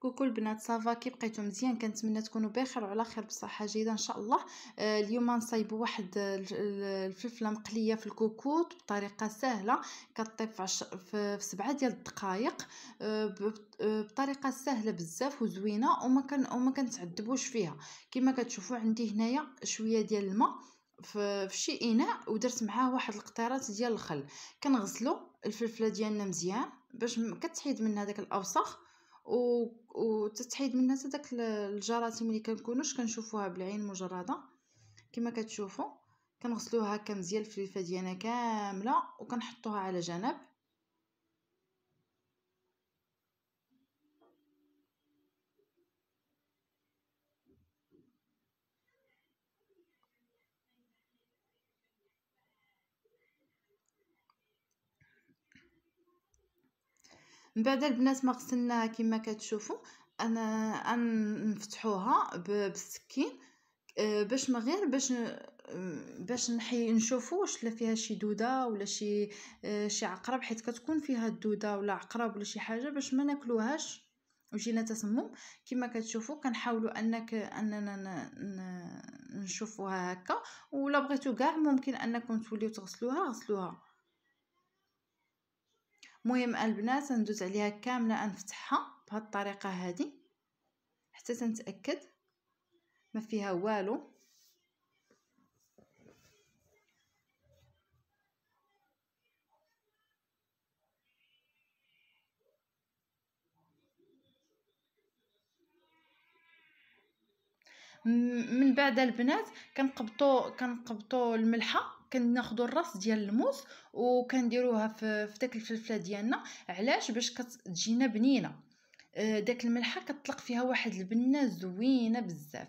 كوكو البنات صافا كي بقيتو مزيان كنتمنى تكونوا بخير وعلى خير بصحه جيده ان شاء الله آه، اليوم نصايبوا واحد الفلفله مقليه في الكوكوط بطريقه سهله كطيب في, سبعة في ديال الدقائق آه، آه، بطريقه سهله بزاف وزوينه وما كان وما كنتعذبوش فيها كما كتشوفوا عندي هنايا شويه ديال الماء في شي اناء ودرت معاه واحد القطيرات ديال الخل كنغسلو الفلفله ديالنا مزيان باش كتحيد منها داك الاوساخ وتتحيد منها حتى داك الجراثيم اللي كنكونوش كنشوفوها بالعين مجرده كما كتشوفوا كنغسلوها هكا مزيان الفليفه ديالنا كامله وكنحطوها على جنب من بعد البنات ما غسلناها كما كتشوفوا انا نفتحوها بالسكين آه، باش ما غير باش آه، باش نحي نشوفوا واش لا فيها شي دوده ولا شي آه، شي عقرب حيت كتكون فيها الدوده ولا عقرب ولا شي حاجه باش ما ناكلوهاش وجينا تسمم كما كتشوفوا كنحاولوا انك اننا نشوفوها هكا ولا بغيتو كاع ممكن انكم توليو تغسلوها غسلوها مهم البنات ندوز عليها كامله نفتحها بهاد الطريقه هذه حتى تنتاكد ما فيها والو من بعد البنات كنقبطوا كنقبطوا الملحه كناخذوا الراس ديال الموس وكنديروها في داك الفلفله ديالنا علاش باش كتجينا بنينه آه، داك الملحه كتطلق فيها واحد البنه زوينه بزاف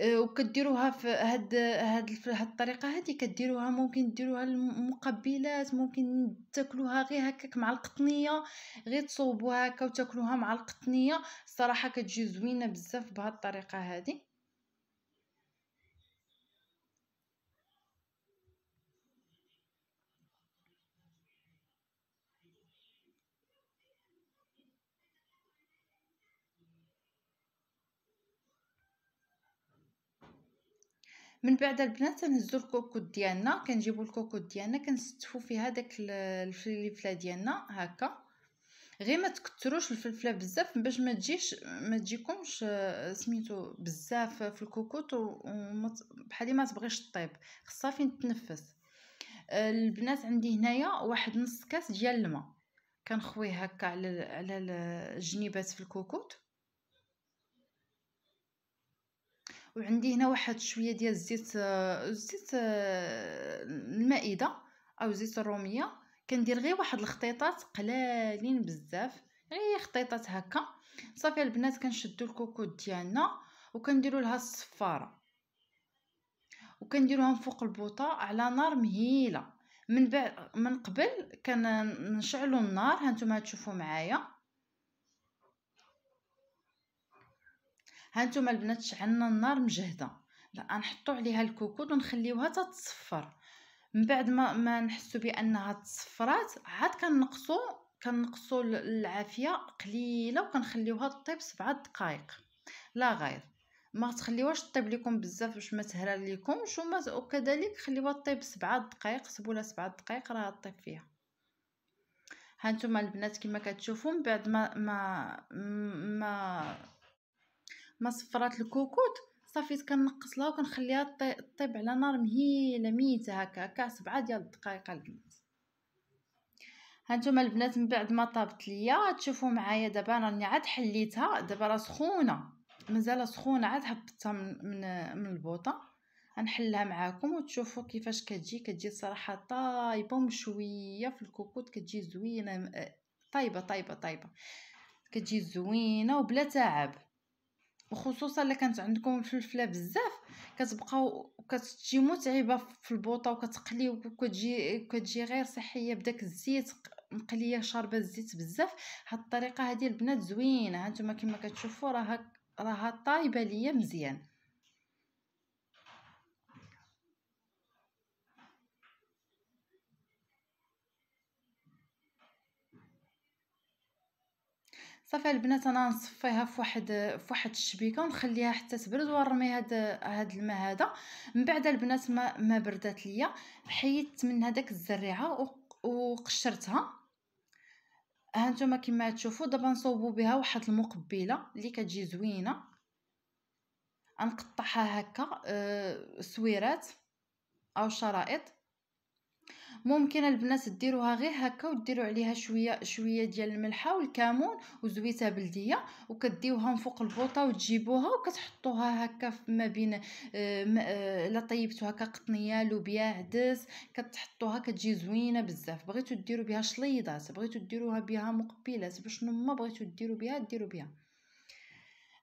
آه، وكديروها في هاد هاد هاد الطريقه هادي كديروها ممكن ديروها المقبلات ممكن تاكلوها غير هكاك مع القطنيه غير تصوبوها هكا وتاكلوها مع القطنيه الصراحه كتجي زوينه بزاف بهاد الطريقه هادي من بعد البنات كنهزو الكوكوط ديالنا كنجيبو الكوكوط ديالنا كنستفو فيها داك الفلفله ديالنا هكا غير ما تكتروش الفلفله بزاف باش ما تجيش ما تجيكمش آه، سميتو بزاف في الكوكوط بحالي ما تبغيش طيب خاصها فين تنفس آه، البنات عندي هنايا واحد نص كاس ديال الماء كنخويه هكا على على الجنيبات في الكوكوط وعندي هنا واحد شويه ديال زيت زيت المائده او زيت الروميه كندير غير واحد الخطيطات قلالين بزاف غير خطيطات هكا صافي البنات كنشدو الكوكوت ديالنا وكنديروا لها الصفاره وكنديروهم فوق البوطه على نار مهيله من بعد من قبل كنشعلوا النار هانتوما تشوفوا معايا هانتوما البنات شعلنا النار مجهده لا نحطو عليها الكوكوط ونخليوها تتصفر من بعد ما ما نحسو بانها تصفرات عاد كنقصو كنقصو العافيه قليله وكنخليوها طيب سبعة دقائق لا غير ما تخليوهاش طيب لكم بزاف باش ما تهرى لكمش وما وكذلك خليوها طيب سبعة دقائق سبوا لها 7 دقائق راه طيب فيها هانتوما البنات كما كتشوفوا من بعد ما ما ما ما صفرات الكوكوط صافي كنقص لها وكنخليها طيب على نار مهيله ميته هكا هكا سبعة ديال الدقائق البنات هانتوما البنات من بعد ما طابت ليا تشوفوا معايا دابا راني عاد حليتها دابا راه سخونه مازال سخونه عاد هبطتها من من, من البوطه غنحلها معاكم وتشوفوا كيفاش كتجي كتجي صراحه طايبه ومشويه في الكوكوط كتجي زوينه طايبه طايبه طايبه كتجي زوينه وبلا تعب وخصوصا الا كانت عندكم الفلفله بزاف كتبقاو كتجي متعبه في البوطه وكتقلي وكتجي كتجي غير صحيه بداك الزيت مقليه شاربه الزيت بزاف هاد الطريقه هادي البنات زوينه هانتوما كما كتشوفوا راها راها طايبه ليا مزيان صافي البنات انا نصفيها فواحد فواحد الشبيكه ونخليها حتى تبرد ونرمي هاد هاد الماء هذا من بعد البنات ما ما بردات ليا حيدت من هذاك الزريعه وقشرتها هانتوما كما تشوفوا دابا نصوبوا بها واحد المقبله اللي كتجي زوينه نقطعها هكا أه سويرات او شرائط ممكن البنات ديروها غير هكا وديروا عليها شويه شويه ديال الملحه والكمون وزويته بلديه وكديوها من فوق البوطه وتجيبوها وكتحطوها هكا ما بين آه، آه، الا طيبتوها قطنيه لوبيا عدس كتحطوها كتجي زوينه بزاف بغيتو ديروا بها شليضات بغيتو ديروها بها مقبلات باش ما بغيتو ديروا بها ديروا بها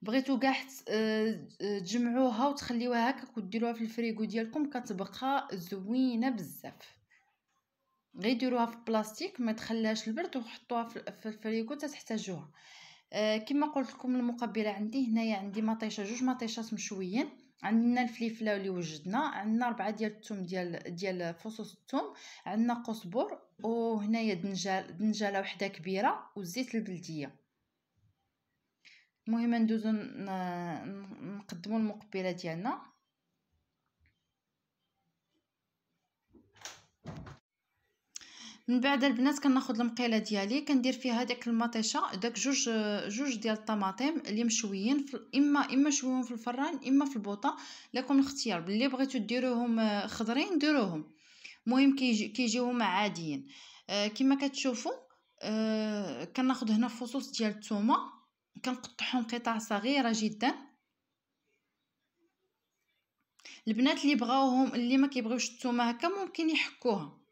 بغيتو كاع آه، تجمعوها وتخليوها هكا وديروها في الفريغو ديالكم كتبقى زوينه بزاف غير ديروها في بلاستيك ما تخلاش البرد وحطوها في الفريكو حتى تحتاجوها آه، كما قلت لكم المقبله عندي هنايا عندي مطيشه جوج مطيشات مشويين عندنا الفليفله اللي وجدنا عندنا أربعة ديال الثوم ديال ديال فصوص الثوم عندنا قزبر وهنايا دنجال دنجاله وحده كبيره والزيت البلديه المهم ندوزو نقدمو المقبله ديالنا من بعد البنات كناخذ المقيله ديالي كندير فيها هذيك المطيشه داك جوج جوج ديال الطماطم اللي مشويين في اما اما شويهم في الفران اما في البوطه لكم الاختيار باللي بغيتو ديروهم آه، خضرين ديروهم المهم كيجيوهم كيجيو عاديين آه، كما كتشوفوا آه، كناخذ هنا فصوص ديال الثومه كنقطعهم قطع صغيره جدا البنات اللي بغاوهم اللي ما كيبغيوش الثومه هكا ممكن يحكوها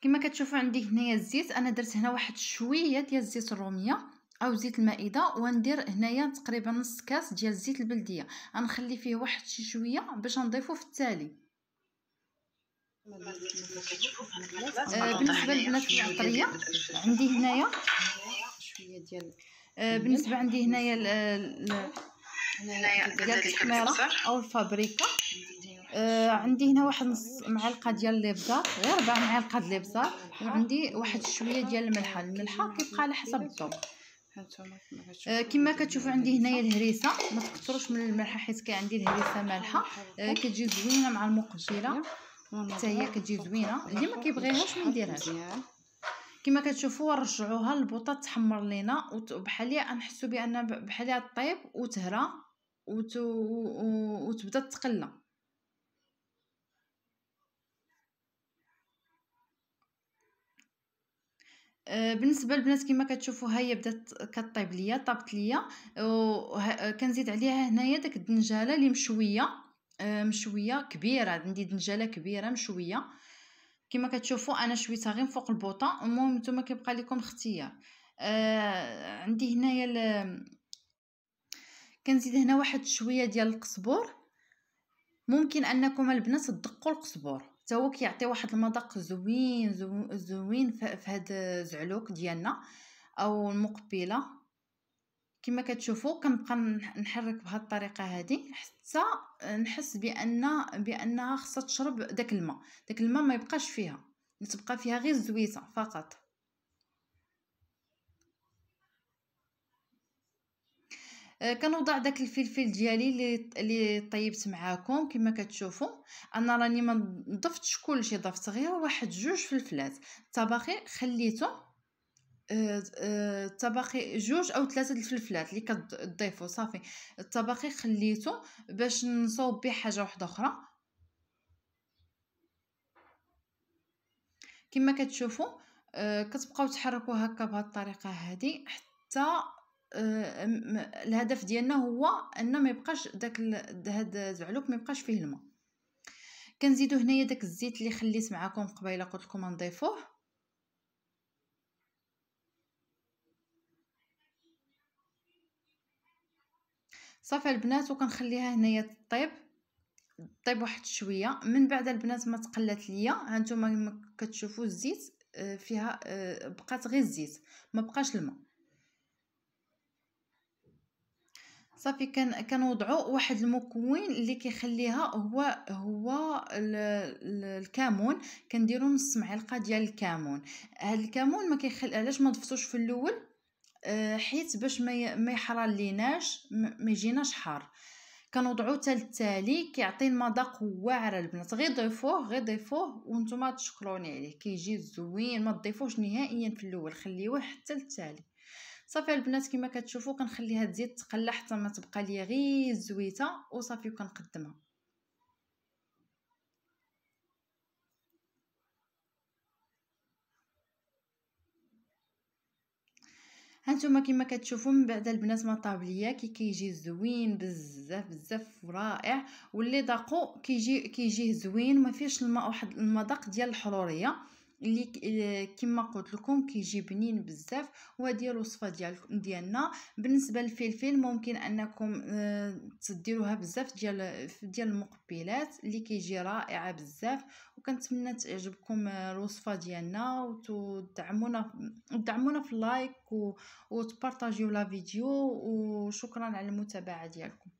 كما كتشوفوا عندي هنايا الزيت انا درت هنا واحد شويه ديال زيت الروميه او زيت المائده وندير هنايا تقريبا نص كاس ديال الزيت البلديه غنخلي فيه واحد شي شويه باش نضيفو في التالي آه، بالنسبه للبنات العطريه عندي هنايا شويه ديال آه، بالنسبه عندي هنايا هنايا ديال الحميره او الفابريكا آه عندي هنا واحد نص معلقه ديال ليبزار غير ربع معلقه ديال ليبزار وعندي واحد شويه ديال الملحه الملحه كيبقى على حسب الذوق آه كما كتشوفوا عندي هنايا الهريسه ما تكثروش من الملحه حيت كي عندي الهريسه مالحه آه كتجي زوينه مع المقشيره حتى هي كتجي زوينه اللي ما كيبغيهاش ما يديرهاش كما كتشوفوا نرجعوها البوطه تحمر لينا وبحاليا نحسوا بان بحاليا طيب وتهرى وتبدا تقلى آه، بالنسبه للبنات كما كتشوفوا هي بدات كطيب ليا طابت ليا وكنزيد عليها هنايا داك الدنجاله اللي مشويه آه، مشويه كبيره عندي دنجاله كبيره مشويه كما كتشوفوا انا شويتها غير فوق البوطه المهم نتوما كيبقى لكم اختيار آه، عندي هنايا كنزيد هنا واحد شويه ديال القزبور ممكن انكم البنات تدقوا القزبور حتى هو كيعطي واحد المذاق زوين زوين, زوين في هذا الزعلوك ديالنا او المقبله كما كتشوفوا كنبقى نحرك بهاد الطريقه هادي حتى نحس بان بانها خصها تشرب داك الماء داك الماء ما يبقاش فيها تبقى فيها غير الزويته فقط آه، كنوضع داك الفلفل ديالي اللي اللي طيبت معاكم كما كتشوفوا انا راني ما ضفتش كلشي ضفت غير واحد جوج فلفلات الطباخي خليته الطباخي آه، آه، جوج او ثلاثه الفلفلات اللي كتضيفوا صافي الطباخي خليته باش نصوب به حاجه واحده اخرى كما كتشوفوا كتبقاو تحركوا هكا بهذه الطريقه هذه حتى آه، الهدف ديالنا هو ان ما يبقاش داك هذا الزعلوك ما يبقاش فيه الماء كنزيدو هنايا داك الزيت اللي خليت معكم قبيله قلت لكم نضيفوه صافي البنات وكنخليها هنايا طيب طيب واحد شويه من بعد البنات ما تقلات ليا هانتوما كتشوفوا الزيت آه، فيها آه، بقات غير الزيت ما بقاش الماء صافي كان كنوضعوا واحد المكون اللي كيخليها هو هو الكمون كنديروا نص معلقه ديال الكمون هاد الكمون ما كيخلي علاش ما ضفتوش في الاول آه، حيت باش ما يحرر ليناش ما يجيناش حار كنوضعو حتى التالي كيعطي المذاق واعر البنات غير ضيفوه غير ضيفوه وانتم تشكروني عليه كيجي زوين ما تضيفوش نهائيا في الاول خليوه حتى التالي صافي البنات كما كتشوفوا كنخليها تزيد تقلى حتى ما تبقى لي غير الزويته وصافي وكنقدمها هانتوما كما كتشوفوا من بعد البنات ما طاب ليا كي كيجي زوين بزاف بزاف ورائع واللي ذاقو كيجي كيجي زوين ما فيهش الماء واحد المذاق ديال الحروريه اللي كما آه، قلت لكم كيجي بنين بزاف وهذه الوصفه ديال ديالنا بالنسبه للفلفل ممكن انكم آه، تديروها بزاف ديال ديال المقبلات اللي كيجي رائعه بزاف وكنتمنى تعجبكم آه، الوصفه ديالنا وتدعمونا تدعمونا في اللايك وتبارطاجيو لا فيديو وشكرا على المتابعه ديالكم